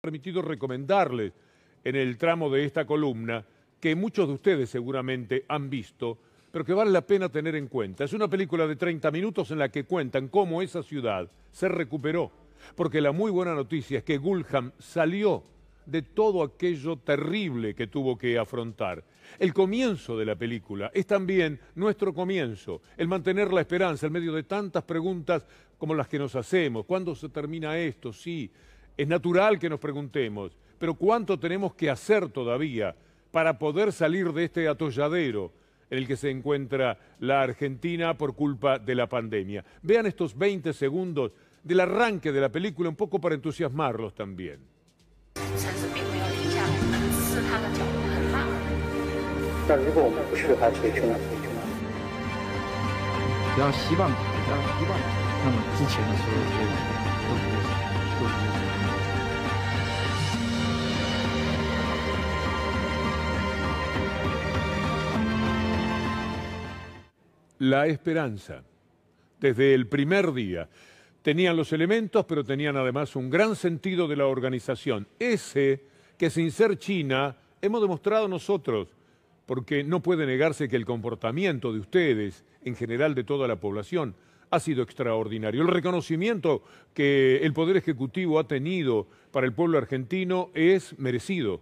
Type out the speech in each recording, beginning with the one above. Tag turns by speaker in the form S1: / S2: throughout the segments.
S1: permitido recomendarles en el tramo de esta columna que muchos de ustedes seguramente han visto, pero que vale la pena tener en cuenta. Es una película de 30 minutos en la que cuentan cómo esa ciudad se recuperó, porque la muy buena noticia es que Gulham salió de todo aquello terrible que tuvo que afrontar. El comienzo de la película es también nuestro comienzo, el mantener la esperanza en medio de tantas preguntas como las que nos hacemos. ¿Cuándo se termina esto? Sí, es natural que nos preguntemos, pero ¿cuánto tenemos que hacer todavía para poder salir de este atolladero en el que se encuentra la Argentina por culpa de la pandemia? Vean estos 20 segundos del arranque de la película un poco para entusiasmarlos también. La esperanza. Desde el primer día tenían los elementos, pero tenían además un gran sentido de la organización. Ese que sin ser China hemos demostrado nosotros, porque no puede negarse que el comportamiento de ustedes, en general de toda la población, ha sido extraordinario. El reconocimiento que el Poder Ejecutivo ha tenido para el pueblo argentino es merecido,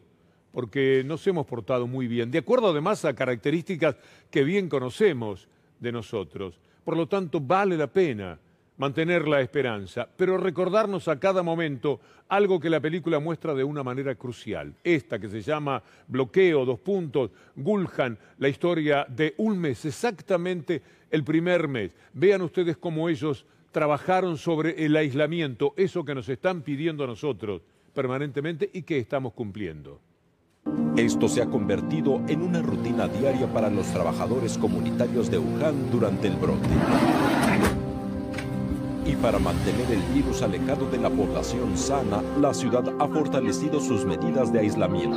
S1: porque nos hemos portado muy bien, de acuerdo además a características que bien conocemos de nosotros. Por lo tanto, vale la pena mantener la esperanza, pero recordarnos a cada momento algo que la película muestra de una manera crucial. Esta que se llama Bloqueo, dos puntos, Gulhan, la historia de un mes, exactamente el primer mes. Vean ustedes cómo ellos trabajaron sobre el aislamiento, eso que nos están pidiendo a nosotros permanentemente y que estamos cumpliendo. Esto se ha convertido en una rutina diaria para los trabajadores comunitarios de Wuhan durante el brote y para mantener el virus alejado de la población sana, la ciudad ha fortalecido sus medidas de aislamiento.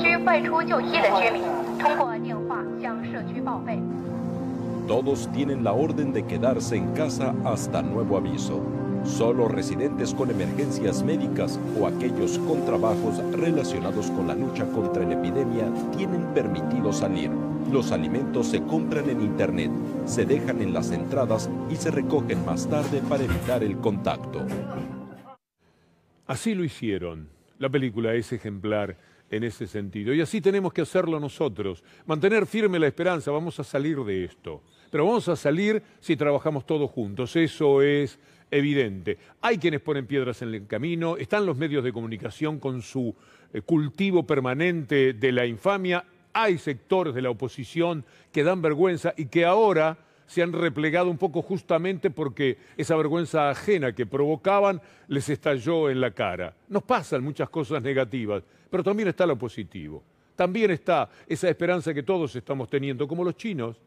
S1: Todos tienen la orden de quedarse en casa hasta nuevo aviso. Solo residentes con emergencias médicas o aquellos con trabajos relacionados con la lucha contra la epidemia tienen permitido salir. Los alimentos se compran en Internet, se dejan en las entradas y se recogen más tarde para evitar el contacto. Así lo hicieron. La película es ejemplar en ese sentido. Y así tenemos que hacerlo nosotros. Mantener firme la esperanza, vamos a salir de esto. Pero vamos a salir si trabajamos todos juntos, eso es evidente. Hay quienes ponen piedras en el camino, están los medios de comunicación con su eh, cultivo permanente de la infamia hay sectores de la oposición que dan vergüenza y que ahora se han replegado un poco justamente porque esa vergüenza ajena que provocaban les estalló en la cara. Nos pasan muchas cosas negativas, pero también está lo positivo. También está esa esperanza que todos estamos teniendo, como los chinos,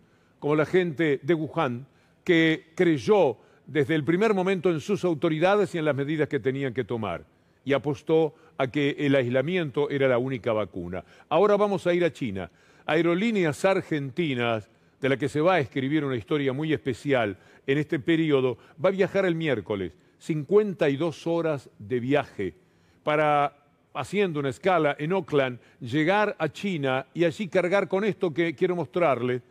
S1: como la gente de Wuhan, que creyó desde el primer momento en sus autoridades y en las medidas que tenían que tomar y apostó a que el aislamiento era la única vacuna. Ahora vamos a ir a China. Aerolíneas argentinas, de la que se va a escribir una historia muy especial en este periodo, va a viajar el miércoles, 52 horas de viaje, para haciendo una escala en Oakland, llegar a China y allí cargar con esto que quiero mostrarles.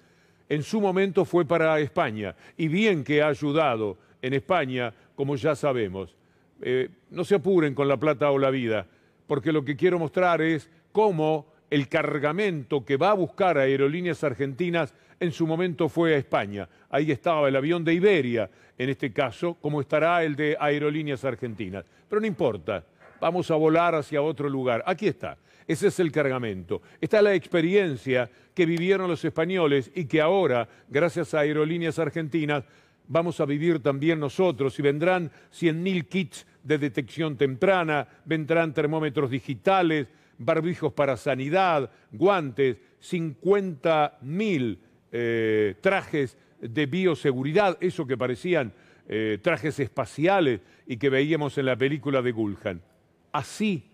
S1: En su momento fue para España y bien que ha ayudado en España, como ya sabemos. Eh, no se apuren con la plata o la vida, porque lo que quiero mostrar es cómo el cargamento que va a buscar a aerolíneas argentinas en su momento fue a España. Ahí estaba el avión de Iberia, en este caso, como estará el de aerolíneas argentinas. Pero no importa, vamos a volar hacia otro lugar. Aquí está, ese es el cargamento. Está la experiencia que vivieron los españoles y que ahora, gracias a aerolíneas argentinas, vamos a vivir también nosotros y vendrán 100.000 kits de detección temprana, vendrán termómetros digitales, barbijos para sanidad, guantes, 50.000 eh, trajes de bioseguridad, eso que parecían eh, trajes espaciales y que veíamos en la película de Gulhan. Así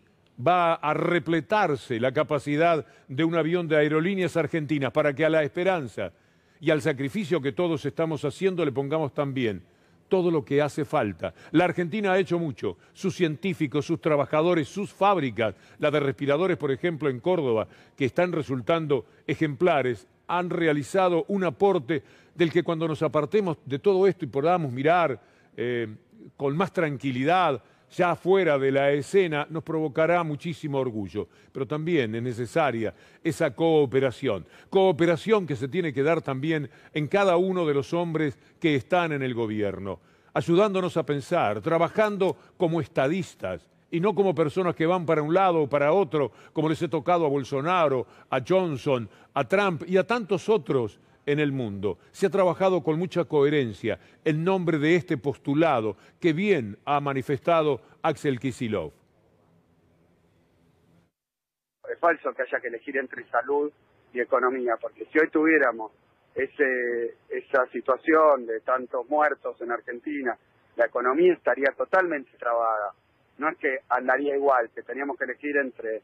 S1: va a repletarse la capacidad de un avión de aerolíneas argentinas para que a la esperanza y al sacrificio que todos estamos haciendo le pongamos también todo lo que hace falta. La Argentina ha hecho mucho, sus científicos, sus trabajadores, sus fábricas, la de respiradores, por ejemplo, en Córdoba, que están resultando ejemplares, han realizado un aporte del que cuando nos apartemos de todo esto y podamos mirar eh, con más tranquilidad, ya fuera de la escena nos provocará muchísimo orgullo, pero también es necesaria esa cooperación, cooperación que se tiene que dar también en cada uno de los hombres que están en el gobierno, ayudándonos a pensar, trabajando como estadistas y no como personas que van para un lado o para otro, como les he tocado a Bolsonaro, a Johnson, a Trump y a tantos otros en el mundo. Se ha trabajado con mucha coherencia en nombre de este postulado que bien ha manifestado Axel Kisilov.
S2: Es falso que haya que elegir entre salud y economía, porque si hoy tuviéramos ese, esa situación de tantos muertos en Argentina, la economía estaría totalmente trabada. No es que andaría igual, que teníamos que elegir entre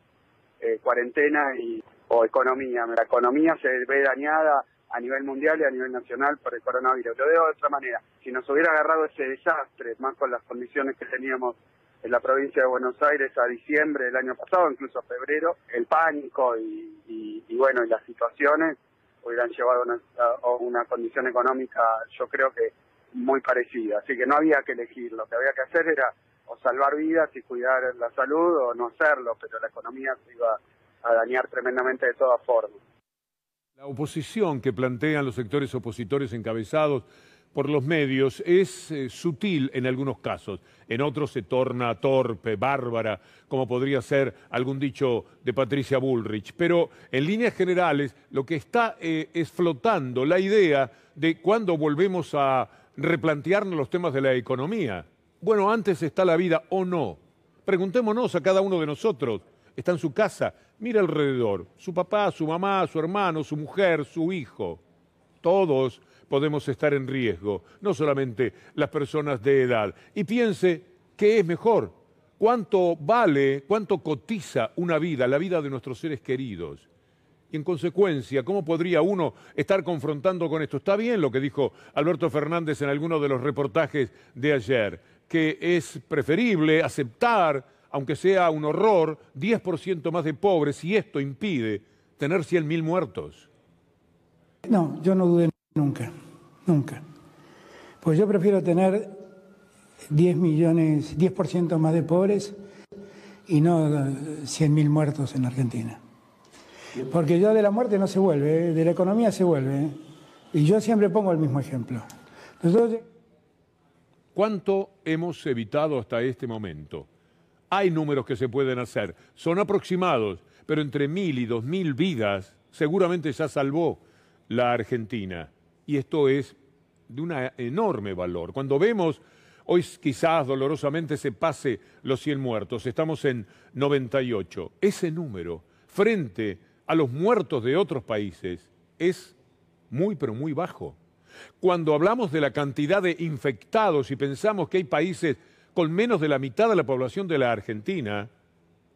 S2: eh, cuarentena y, o economía. La economía se ve dañada a nivel mundial y a nivel nacional por el coronavirus. Lo veo de otra manera. Si nos hubiera agarrado ese desastre, más con las condiciones que teníamos en la provincia de Buenos Aires a diciembre del año pasado, incluso a febrero, el pánico y, bueno, y las situaciones hubieran llevado a una condición económica, yo creo que muy parecida. Así que no había que elegir, lo que había que hacer era o salvar vidas y cuidar la salud o no hacerlo, pero la economía se iba a dañar tremendamente de todas formas.
S1: La oposición que plantean los sectores opositores encabezados por los medios es eh, sutil en algunos casos, en otros se torna torpe, bárbara, como podría ser algún dicho de Patricia Bullrich. Pero en líneas generales lo que está es eh, flotando la idea de cuándo volvemos a replantearnos los temas de la economía. Bueno, antes está la vida o no. Preguntémonos a cada uno de nosotros, está en su casa, mira alrededor, su papá, su mamá, su hermano, su mujer, su hijo, todos podemos estar en riesgo, no solamente las personas de edad. Y piense qué es mejor, cuánto vale, cuánto cotiza una vida, la vida de nuestros seres queridos. Y en consecuencia, ¿cómo podría uno estar confrontando con esto? Está bien lo que dijo Alberto Fernández en alguno de los reportajes de ayer, que es preferible aceptar aunque sea un horror, 10% más de pobres Si esto impide tener 100.000 muertos.
S3: No, yo no dude nunca, nunca. Pues yo prefiero tener 10 millones, 10% más de pobres y no 100.000 eh, muertos en Argentina. Porque yo de la muerte no se vuelve, eh, de la economía se vuelve. Eh. Y yo siempre pongo el mismo ejemplo.
S1: ¿Cuánto hemos evitado hasta este momento? Hay números que se pueden hacer, son aproximados, pero entre mil y dos mil vidas seguramente ya salvó la Argentina. Y esto es de un enorme valor. Cuando vemos, hoy quizás dolorosamente se pase los 100 muertos, estamos en 98. Ese número, frente a los muertos de otros países, es muy, pero muy bajo. Cuando hablamos de la cantidad de infectados y pensamos que hay países con menos de la mitad de la población de la Argentina,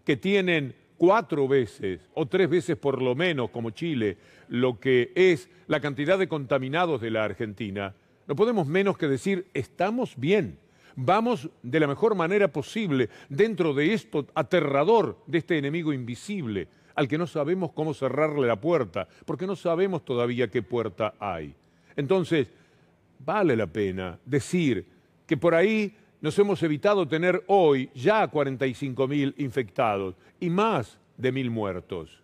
S1: que tienen cuatro veces o tres veces por lo menos, como Chile, lo que es la cantidad de contaminados de la Argentina, no podemos menos que decir, estamos bien, vamos de la mejor manera posible dentro de esto aterrador, de este enemigo invisible, al que no sabemos cómo cerrarle la puerta, porque no sabemos todavía qué puerta hay. Entonces, vale la pena decir que por ahí nos hemos evitado tener hoy ya 45.000 infectados y más de 1.000 muertos.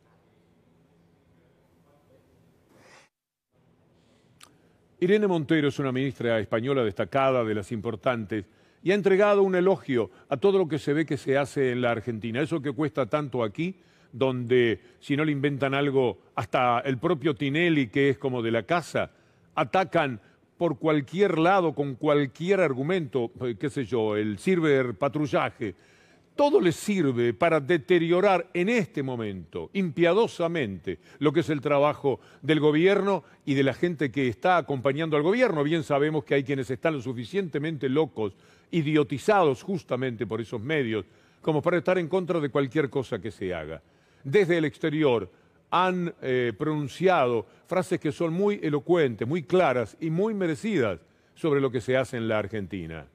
S1: Irene Montero es una ministra española destacada de las importantes y ha entregado un elogio a todo lo que se ve que se hace en la Argentina. Eso que cuesta tanto aquí, donde si no le inventan algo, hasta el propio Tinelli, que es como de la casa, atacan por cualquier lado, con cualquier argumento, eh, qué sé yo, el sirve patrullaje, todo les sirve para deteriorar en este momento, impiadosamente, lo que es el trabajo del gobierno y de la gente que está acompañando al gobierno. Bien sabemos que hay quienes están lo suficientemente locos, idiotizados justamente por esos medios, como para estar en contra de cualquier cosa que se haga. Desde el exterior, han eh, pronunciado frases que son muy elocuentes, muy claras y muy merecidas sobre lo que se hace en la Argentina.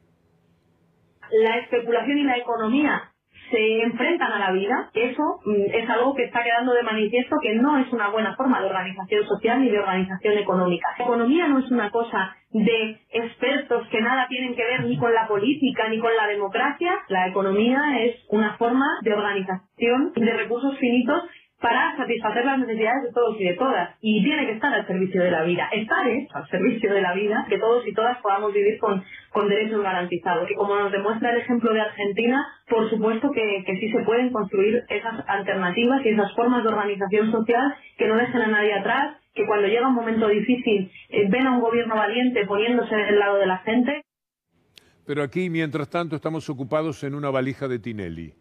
S3: La especulación y la economía se enfrentan a la vida, eso mm, es algo que está quedando de manifiesto que no es una buena forma de organización social ni de organización económica. La economía no es una cosa de expertos que nada tienen que ver ni con la política ni con la democracia. La economía es una forma de organización de recursos finitos para satisfacer las necesidades de todos y de todas. Y tiene que estar al servicio de la vida. Estar es al servicio de la vida, que todos y todas podamos vivir con, derechos garantizados. Y como nos demuestra el ejemplo de Argentina, por supuesto que, sí se pueden construir esas alternativas y esas formas de organización social que no dejen a nadie atrás, que cuando llega un momento difícil eh, ven a un gobierno valiente poniéndose del lado de la gente.
S1: Pero aquí, mientras tanto, estamos ocupados en una valija de Tinelli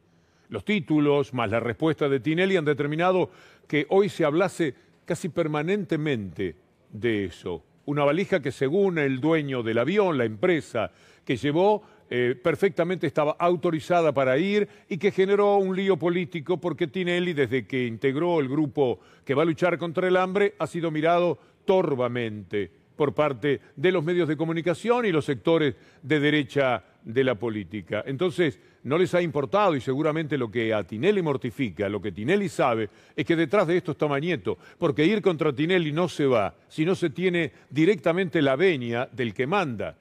S1: los títulos, más la respuesta de Tinelli, han determinado que hoy se hablase casi permanentemente de eso. Una valija que según el dueño del avión, la empresa que llevó, eh, perfectamente estaba autorizada para ir y que generó un lío político porque Tinelli, desde que integró el grupo que va a luchar contra el hambre, ha sido mirado torvamente por parte de los medios de comunicación y los sectores de derecha de la política. Entonces, no les ha importado y seguramente lo que a Tinelli mortifica, lo que Tinelli sabe, es que detrás de esto está Mañeto, porque ir contra Tinelli no se va, si no se tiene directamente la venia del que manda.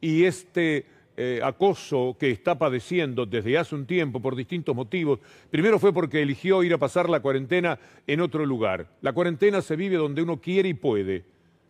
S1: Y este eh, acoso que está padeciendo desde hace un tiempo por distintos motivos. Primero fue porque eligió ir a pasar la cuarentena en otro lugar. La cuarentena se vive donde uno quiere y puede.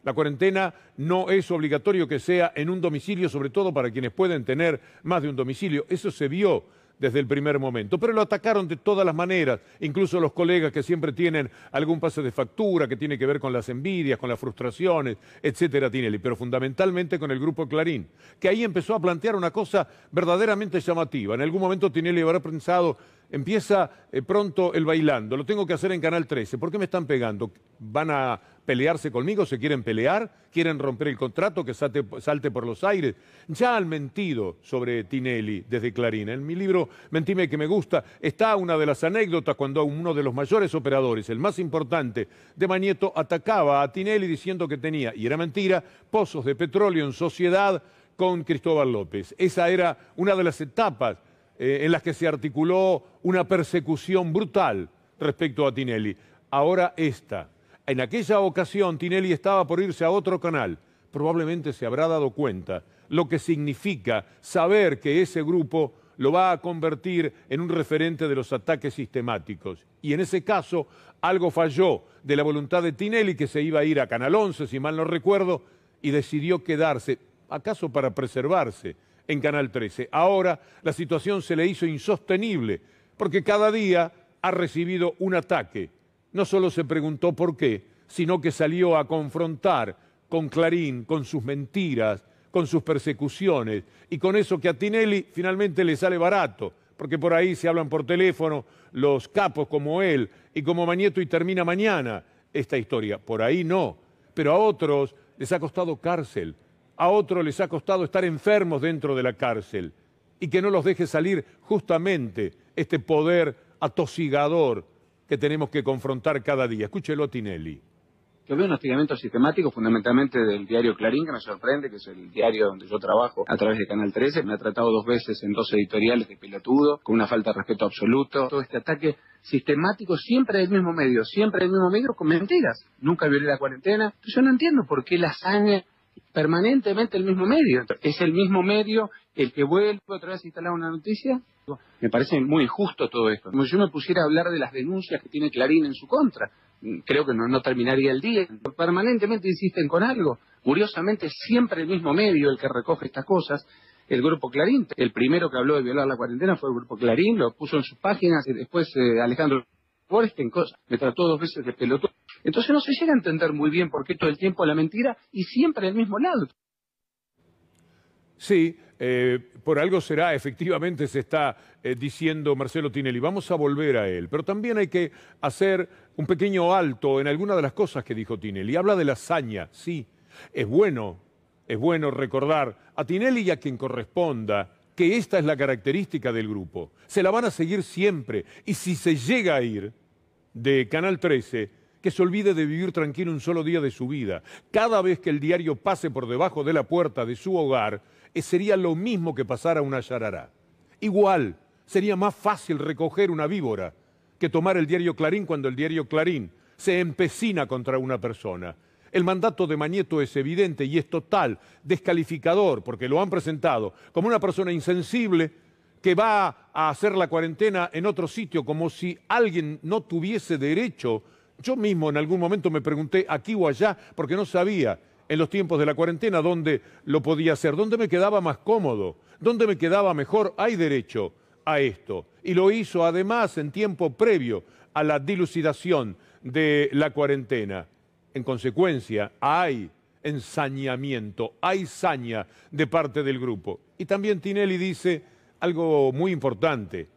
S1: La cuarentena no es obligatorio que sea en un domicilio, sobre todo para quienes pueden tener más de un domicilio. Eso se vio desde el primer momento, pero lo atacaron de todas las maneras, incluso los colegas que siempre tienen algún pase de factura que tiene que ver con las envidias, con las frustraciones, etcétera, Tinelli, pero fundamentalmente con el grupo Clarín, que ahí empezó a plantear una cosa verdaderamente llamativa. En algún momento Tinelli habrá pensado, Empieza eh, pronto el bailando. Lo tengo que hacer en Canal 13. ¿Por qué me están pegando? ¿Van a pelearse conmigo? ¿Se quieren pelear? ¿Quieren romper el contrato que salte, por los aires? Ya han mentido sobre Tinelli desde Clarín. En mi libro Mentime que me gusta está una de las anécdotas cuando uno de los mayores operadores, el más importante, de Magneto, atacaba a Tinelli diciendo que tenía, y era mentira, pozos de petróleo en sociedad con Cristóbal López. Esa era una de las etapas eh, en las que se articuló una persecución brutal respecto a Tinelli. Ahora esta. En aquella ocasión Tinelli estaba por irse a otro canal. Probablemente se habrá dado cuenta lo que significa saber que ese grupo lo va a convertir en un referente de los ataques sistemáticos. Y en ese caso, algo falló de la voluntad de Tinelli, que se iba a ir a Canal 11, si mal no recuerdo, y decidió quedarse, acaso para preservarse, en Canal 13. Ahora la situación se le hizo insostenible porque cada día ha recibido un ataque. No solo se preguntó por qué, sino que salió a confrontar con Clarín, con sus mentiras, con sus persecuciones y con eso que a Tinelli finalmente le sale barato, porque por ahí se hablan por teléfono los capos como él y como Mañeto y termina mañana esta historia. Por ahí no, pero a otros les ha costado cárcel, a otro les ha costado estar enfermos dentro de la cárcel y que no los deje salir justamente este poder atosigador que tenemos que confrontar cada día. Escúchelo a Tinelli. Yo veo un hostigamiento sistemático fundamentalmente del diario Clarín,
S3: que me sorprende, que es el
S1: diario donde yo trabajo a través de Canal 13. Me ha tratado
S3: dos veces en dos editoriales de pelotudo, con una falta de respeto absoluto. Todo este ataque sistemático siempre del mismo medio, siempre del mismo medio con mentiras. Nunca violé la cuarentena. Yo no entiendo por qué la sangre permanentemente el mismo medio. Es el mismo medio el que vuelve otra vez a instalar una noticia. Me parece muy injusto todo esto. Como si yo me pusiera a hablar de las denuncias que tiene Clarín en su contra, mm, creo que no, terminaría el día. Permanentemente insisten con algo. Curiosamente, siempre el mismo medio el que recoge estas cosas. El grupo Clarín, el primero que habló de violar la cuarentena fue el grupo Clarín, lo puso en sus páginas, y después eh, Alejandro Borges, en cosas, me trató dos veces de pelotón. Entonces no se llega a entender muy bien por qué todo el tiempo la mentira y siempre el mismo lado.
S1: Sí, eh, por algo será, efectivamente se está eh, diciendo Marcelo Tinelli, vamos a volver a él, pero también hay que hacer un pequeño alto en alguna de las cosas que dijo Tinelli. Habla de la hazaña, sí, es bueno, es bueno recordar a Tinelli y a quien corresponda que esta es la característica del grupo, se la van a seguir siempre y si se llega a ir de Canal 13, que se olvide de vivir tranquilo un solo día de su vida. Cada vez que el diario pase por debajo de la puerta de su hogar, eh, sería lo mismo que pasar a una yarará. Igual, sería más fácil recoger una víbora que tomar el diario Clarín cuando el diario Clarín se empecina contra una persona. El mandato de Mañeto es evidente y es total, descalificador, porque lo han presentado como una persona insensible que va a hacer la cuarentena en otro sitio, como si alguien no tuviese derecho yo mismo en algún momento me pregunté aquí o allá, porque no sabía en los tiempos de la cuarentena dónde lo podía hacer, dónde me quedaba más cómodo, dónde me quedaba mejor. Hay derecho a esto. Y lo hizo además en tiempo previo a la dilucidación de la cuarentena. En consecuencia, hay ensañamiento, hay saña de parte del grupo. Y también Tinelli dice algo muy importante.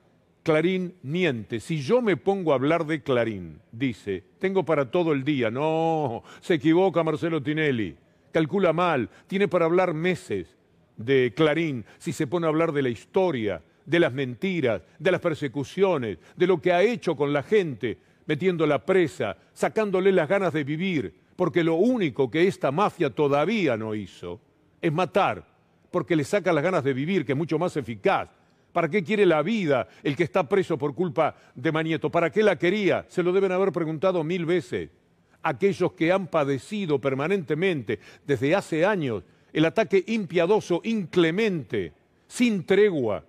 S1: Clarín miente. Si yo me pongo a hablar de Clarín, dice, tengo para todo el día. No, se equivoca Marcelo Tinelli, calcula mal, tiene para hablar meses de Clarín, si se pone a hablar de la historia, de las mentiras, de las persecuciones, de lo que ha hecho con la gente, metiendo la presa, sacándole las ganas de vivir, porque lo único que esta mafia todavía no hizo es matar, porque le saca las ganas de vivir, que es mucho más eficaz ¿Para qué quiere la vida el que está preso por culpa de Manieto? ¿Para qué la quería? Se lo deben haber preguntado mil veces. Aquellos que han padecido permanentemente desde hace años el ataque impiadoso, inclemente, sin tregua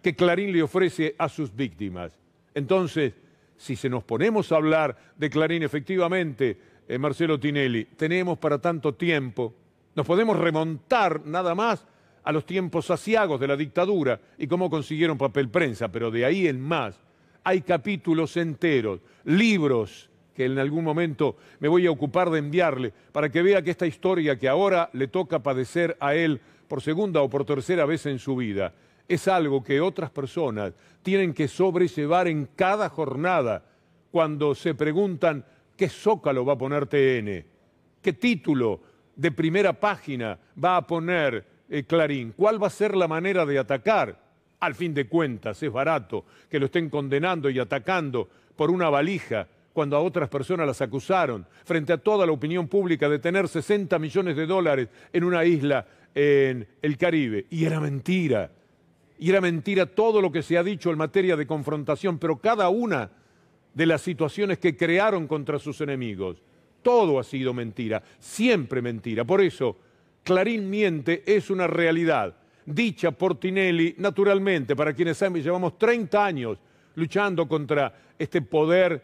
S1: que Clarín le ofrece a sus víctimas. Entonces, si se nos ponemos a hablar de Clarín efectivamente, eh, Marcelo Tinelli, tenemos para tanto tiempo, nos podemos remontar nada más a los tiempos saciagos de la dictadura y cómo consiguieron papel prensa, pero de ahí en más hay capítulos enteros, libros que en algún momento me voy a ocupar de enviarle para que vea que esta historia que ahora le toca padecer a él por segunda o por tercera vez en su vida es algo que otras personas tienen que sobrellevar en cada jornada cuando se preguntan qué zócalo va a poner TN, qué título de primera página va a poner eh, Clarín, cuál va a ser la manera de atacar. Al fin de cuentas, es barato que lo estén condenando y atacando por una valija cuando a otras personas las acusaron, frente a toda la opinión pública de tener 60 millones de dólares en una isla en el Caribe. Y era mentira. Y era mentira todo lo que se ha dicho en materia de confrontación, pero cada una de las situaciones que crearon contra sus enemigos, todo ha sido mentira, siempre mentira. Por eso Clarín miente es una realidad, dicha por Tinelli, naturalmente, para quienes saben, llevamos 30 años luchando contra este poder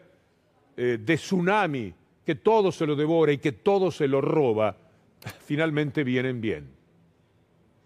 S1: eh, de tsunami que todo se lo devora y que todo se lo roba, finalmente vienen bien.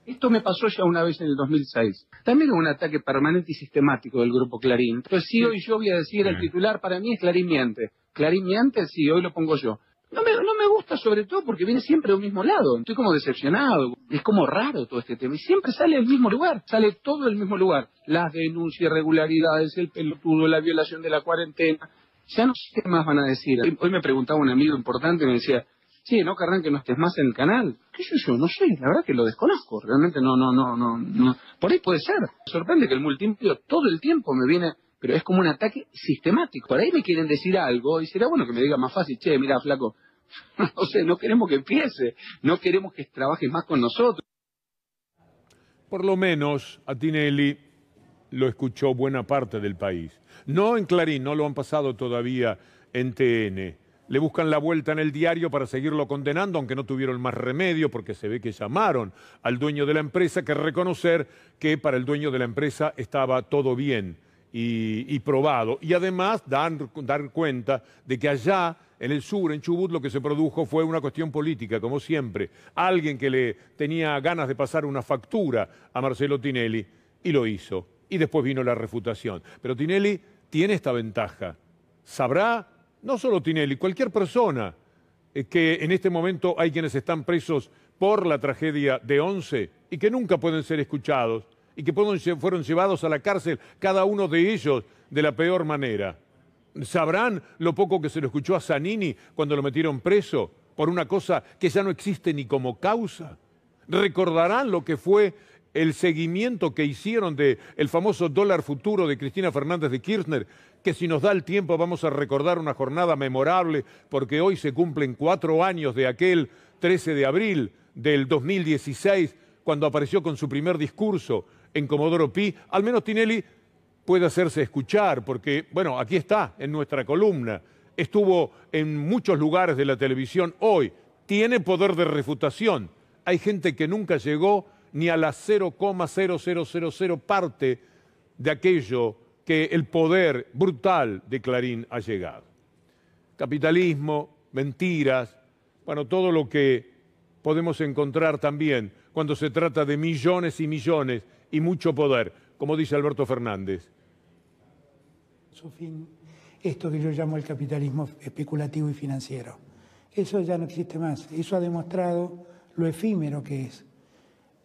S1: Esto me pasó ya una vez en el 2006.
S3: También es un ataque permanente y sistemático del grupo Clarín. Entonces, si hoy yo voy a decir el titular, para mí es Clarín miente. Clarín miente, sí, hoy lo pongo yo. No me, gusta sobre todo porque viene siempre del mismo lado. Estoy como decepcionado. Es como raro todo este tema. Y siempre sale del mismo lugar. Sale todo del mismo lugar. Las denuncias, irregularidades, el pelotudo, la violación de la cuarentena. Ya no sé qué más van a decir. Hoy, me preguntaba un amigo importante y me decía, sí, no querrán que no estés más en el canal. ¿Qué sé yo? No sé, la verdad que lo desconozco, realmente no, no, no, no, no. Por ahí puede ser. Me sorprende que el multimedio todo el tiempo me viene pero es como un ataque sistemático. Por ahí me quieren decir algo y será bueno que me diga más fácil, che, mira, flaco, no sea, no queremos que empiece, no queremos que trabajes más con nosotros.
S1: Por lo menos a Tinelli lo escuchó buena parte del país. No en Clarín, no lo han pasado todavía en TN. Le buscan la vuelta en el diario para seguirlo condenando, aunque no tuvieron más remedio, porque se ve que llamaron al dueño de la empresa que reconocer que para el dueño de la empresa estaba todo bien y, probado. Y además dar cuenta de que allá en el sur, en Chubut, lo que se produjo fue una cuestión política, como siempre. Alguien que le tenía ganas de pasar una factura a Marcelo Tinelli y lo hizo. Y después vino la refutación. Pero Tinelli tiene esta ventaja. Sabrá, no solo Tinelli, cualquier persona, eh, que en este momento hay quienes están presos por la tragedia de Once y que nunca pueden ser escuchados y que fueron llevados a la cárcel, cada uno de ellos, de la peor manera. ¿Sabrán lo poco que se le escuchó a Zanini cuando lo metieron preso por una cosa que ya no existe ni como causa? ¿Recordarán lo que fue el seguimiento que hicieron del famoso dólar futuro de Cristina Fernández de Kirchner, que si nos da el tiempo vamos a recordar una jornada memorable, porque hoy se cumplen cuatro años de aquel 13 de abril del 2016, cuando apareció con su primer discurso en Comodoro Pi, al menos Tinelli puede hacerse escuchar, porque, bueno, aquí está, en nuestra columna, estuvo en muchos lugares de la televisión hoy, tiene poder de refutación. Hay gente que nunca llegó ni a la 0,0000 parte de aquello que el poder brutal de Clarín ha llegado. Capitalismo, mentiras, bueno, todo lo que podemos encontrar también cuando se trata de millones y millones y mucho poder, como dice Alberto Fernández.
S3: Su fin, esto que yo llamo el capitalismo especulativo y financiero. Eso ya no existe más. Eso ha demostrado lo efímero que es,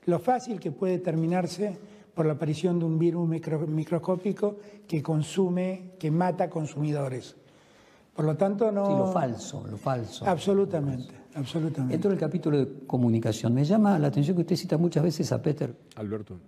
S3: lo fácil que puede terminarse por la aparición de un virus microscópico que consume, que mata consumidores. Por lo tanto, no. Sí, lo falso, lo falso. Absolutamente, absolutamente. Esto absolutamente. el capítulo de comunicación, me llama la atención que usted cita muchas veces a Peter.
S1: Alberto.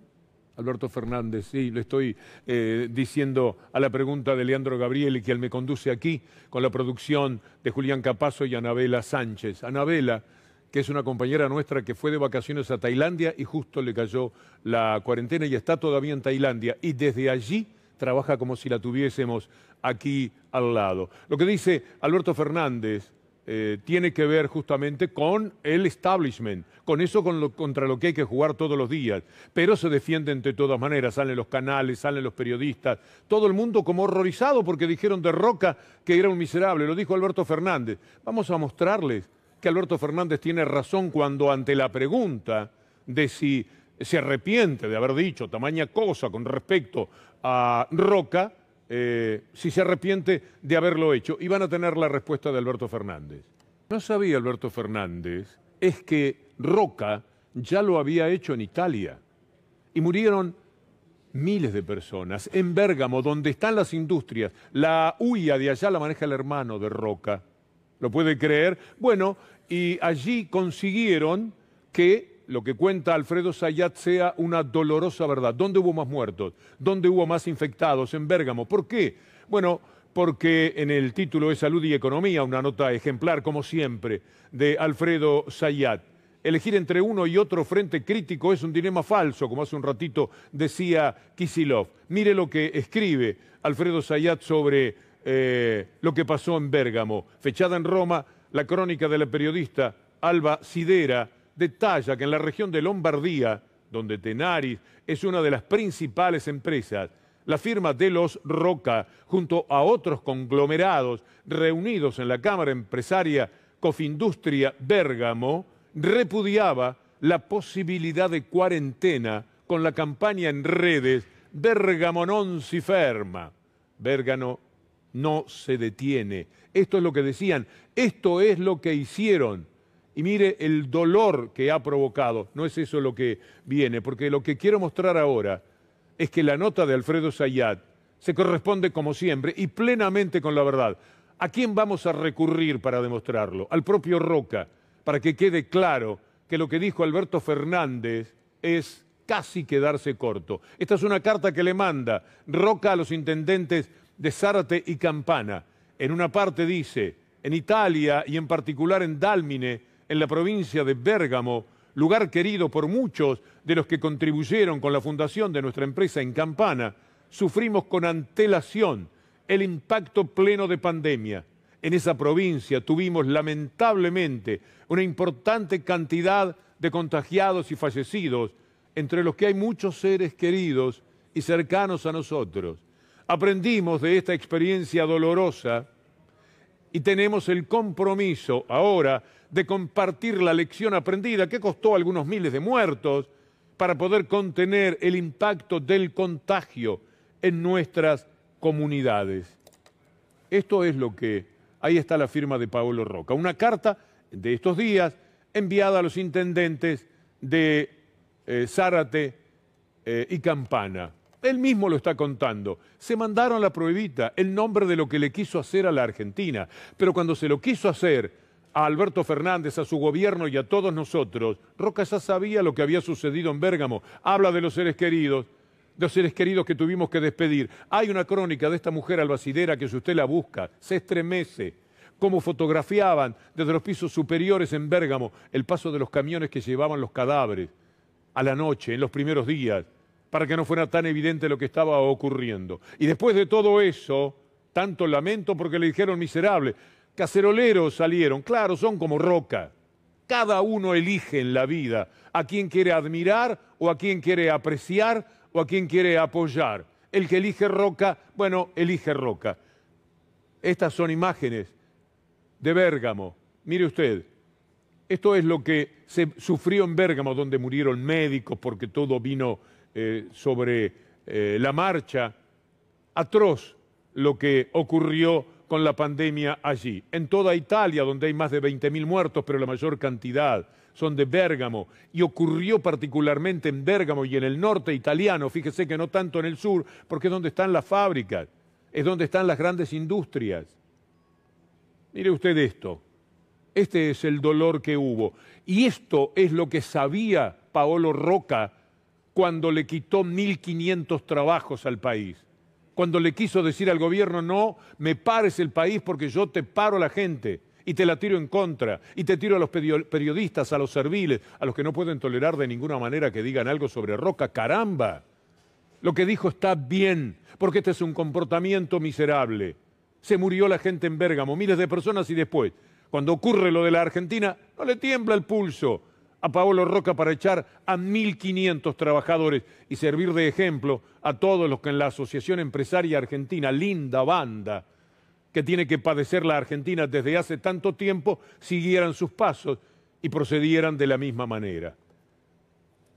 S1: Alberto Fernández, sí, lo estoy eh, diciendo a la pregunta de Leandro Gabriel, y quien me conduce aquí, con la producción de Julián Capazo y Anabela Sánchez. Anabela, que es una compañera nuestra que fue de vacaciones a Tailandia y justo le cayó la cuarentena y está todavía en Tailandia. Y desde allí trabaja como si la tuviésemos aquí al lado. Lo que dice Alberto Fernández eh, tiene que ver justamente con el establishment, con eso contra lo que hay que jugar todos los días. Pero se defienden de todas maneras, salen los canales, salen los periodistas, todo el mundo como horrorizado porque dijeron de Roca que era un miserable, lo dijo Alberto Fernández. Vamos a mostrarles que Alberto Fernández tiene razón cuando ante la pregunta de si se arrepiente de haber dicho tamaña cosa con respecto a Roca, eh, si se arrepiente de haberlo hecho. Y van a tener la respuesta de Alberto Fernández. No sabía Alberto Fernández es que Roca ya lo había hecho en Italia y murieron miles de personas. En Bérgamo, donde están las industrias, la huya de allá la maneja el hermano de Roca. ¿Lo puede creer? Bueno, y allí consiguieron que lo que cuenta Alfredo Sayat sea una dolorosa verdad. ¿Dónde hubo más muertos? ¿Dónde hubo más infectados? En Bérgamo. ¿Por qué? Bueno, porque en el título es Salud y Economía, una nota ejemplar, como siempre, de Alfredo Sayat. Elegir entre uno y otro frente crítico es un dilema falso, como hace un ratito decía Kisilov. Mire lo que escribe Alfredo Sayat sobre eh, lo que pasó en Bérgamo. Fechada en Roma, la crónica de la periodista Alba Sidera detalla que en la región de Lombardía, donde Tenaris es una de las principales empresas, la firma de los Roca, junto a otros conglomerados reunidos en la Cámara Empresaria Cofindustria Bérgamo, repudiaba la posibilidad de cuarentena con la campaña en redes Bérgamo non si ferma. Bérgamo no se detiene. Esto es lo que decían, esto es lo que hicieron y mire el dolor que ha provocado. No es eso lo que viene, porque lo que quiero mostrar ahora es que la nota de Alfredo Zayat se corresponde como siempre y plenamente con la verdad. ¿A quién vamos a recurrir para demostrarlo? Al propio Roca, para que quede claro que lo que dijo Alberto Fernández es casi quedarse corto. Esta es una carta que le manda Roca a los intendentes de Zárate y Campana. En una parte dice, en Italia y en particular en Dálmine, en la provincia de Bérgamo, lugar querido por muchos de los que contribuyeron con la fundación de nuestra empresa en Campana, sufrimos con antelación el impacto pleno de pandemia. En esa provincia tuvimos lamentablemente una importante cantidad de contagiados y fallecidos, entre los que hay muchos seres queridos y cercanos a nosotros. Aprendimos de esta experiencia dolorosa y tenemos el compromiso ahora de compartir la lección aprendida que costó algunos miles de muertos para poder contener el impacto del contagio en nuestras comunidades. Esto es lo que, ahí está la firma de Paolo Roca, una carta de estos días enviada a los intendentes de eh, Zárate eh, y Campana él mismo lo está contando. Se mandaron la pruebita, el nombre de lo que le quiso hacer a la Argentina. Pero cuando se lo quiso hacer a Alberto Fernández, a su gobierno y a todos nosotros, Roca ya sabía lo que había sucedido en Bérgamo. Habla de los seres queridos, de los seres queridos que tuvimos que despedir. Hay una crónica de esta mujer albacidera que si usted la busca, se estremece cómo fotografiaban desde los pisos superiores en Bérgamo el paso de los camiones que llevaban los cadáveres a la noche, en los primeros días para que no fuera tan evidente lo que estaba ocurriendo. Y después de todo eso, tanto lamento porque le dijeron miserable, caceroleros salieron, claro, son como roca. Cada uno elige en la vida a quien quiere admirar o a quien quiere apreciar o a quien quiere apoyar. El que elige roca, bueno, elige roca. Estas son imágenes de Bérgamo. Mire usted, esto es lo que se sufrió en Bérgamo, donde murieron médicos porque todo vino eh, sobre eh, la marcha. Atroz lo que ocurrió con la pandemia allí. En toda Italia, donde hay más de 20.000 muertos, pero la mayor cantidad son de Bérgamo, y ocurrió particularmente en Bérgamo y en el norte italiano, fíjese que no tanto en el sur, porque es donde están las fábricas, es donde están las grandes industrias. Mire usted esto, este es el dolor que hubo, y esto es lo que sabía Paolo Roca, cuando le quitó 1.500 trabajos al país, cuando le quiso decir al gobierno, no, me pares el país porque yo te paro a la gente y te la tiro en contra, y te tiro a los periodistas, a los serviles, a los que no pueden tolerar de ninguna manera que digan algo sobre Roca, caramba. Lo que dijo está bien, porque este es un comportamiento miserable. Se murió la gente en Bérgamo, miles de personas y después, cuando ocurre lo de la Argentina, no le tiembla el pulso a Paolo Roca para echar a 1.500 trabajadores y servir de ejemplo a todos los que en la Asociación Empresaria Argentina, linda banda que tiene que padecer la Argentina desde hace tanto tiempo, siguieran sus pasos y procedieran de la misma manera.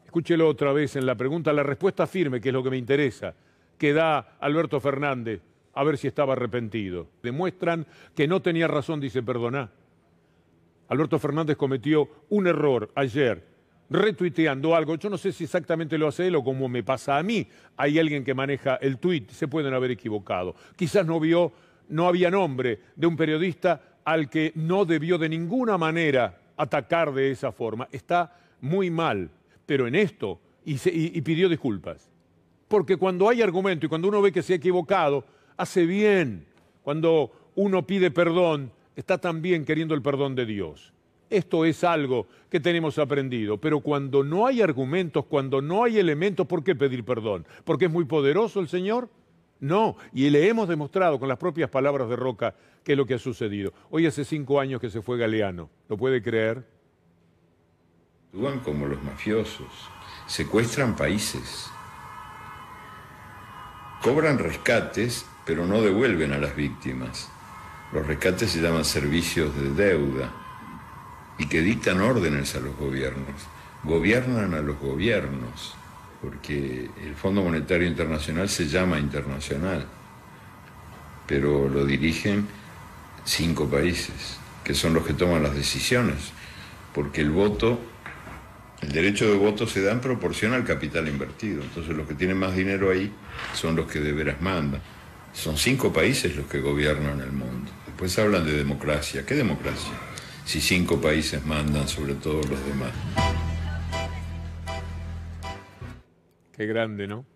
S1: Escúchelo otra vez en la pregunta, la respuesta firme, que es lo que me interesa, que da Alberto Fernández, a ver si estaba arrepentido. Demuestran que no tenía razón, dice, perdoná. Alberto Fernández cometió un error ayer retuiteando algo. Yo no sé si exactamente lo hace él o como me pasa a mí. Hay alguien que maneja el tuit, se pueden haber equivocado. Quizás no vio, no había nombre de un periodista al que no debió de ninguna manera atacar de esa forma. Está muy mal, pero en esto, y pidió disculpas. Porque cuando hay argumento y cuando uno ve que se ha equivocado, hace bien. Cuando uno pide perdón, está también queriendo el perdón de Dios. Esto es algo que tenemos aprendido, pero cuando no hay argumentos, cuando no hay elementos, ¿por qué pedir perdón? ¿Porque es muy poderoso el Señor? No, y le hemos demostrado con las propias palabras de Roca que es lo que ha sucedido. Hoy hace cinco años que se fue Galeano, ¿lo puede creer?
S3: Actúan como los mafiosos, secuestran países,
S1: cobran rescates, pero no devuelven a las víctimas. Los rescates se llaman servicios de deuda y que dictan órdenes a los gobiernos, gobiernan a los gobiernos, porque el Fondo Monetario Internacional se llama internacional, pero lo dirigen cinco países, que son los que toman las decisiones, porque el voto, el derecho de voto se da en proporción al capital invertido, entonces los que tienen más dinero ahí son los que de veras mandan. Son cinco países los que gobiernan el mundo. Después hablan de democracia. ¿Qué democracia? Si cinco países mandan sobre todos los demás. Qué grande, ¿no?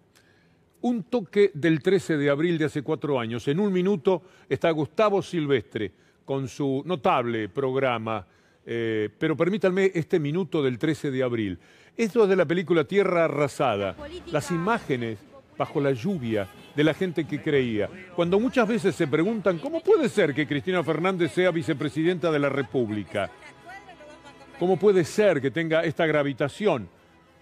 S1: Un toque del 13 de abril de hace cuatro años. En un minuto está Gustavo Silvestre con su notable programa. Eh, pero permítanme este minuto del 13 de abril. Esto es de la película Tierra Arrasada. Las imágenes bajo la lluvia, de la gente que creía. Cuando muchas veces se preguntan, ¿cómo puede ser que Cristina Fernández sea vicepresidenta de la República? ¿Cómo puede ser que tenga esta gravitación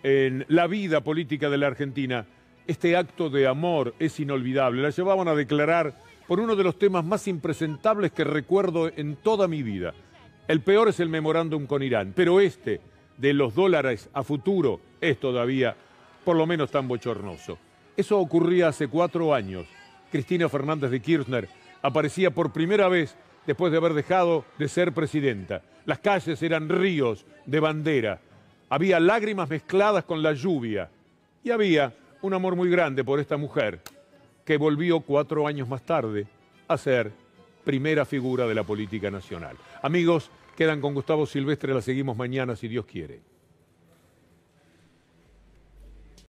S1: en la vida política de la Argentina? Este acto de amor es inolvidable. La llevaban a declarar por uno de los temas más impresentables que recuerdo en toda mi vida. El peor es el memorándum con Irán, pero este de los dólares a futuro es todavía por lo menos tan bochornoso. Eso ocurría hace cuatro años. Cristina Fernández de Kirchner aparecía por primera vez después de haber dejado de ser presidenta. Las calles eran ríos de bandera. Había lágrimas mezcladas con la lluvia. Y había un amor muy grande por esta mujer, que volvió cuatro años más tarde a ser primera figura de la política nacional. Amigos, quedan con Gustavo Silvestre, la seguimos mañana si Dios quiere.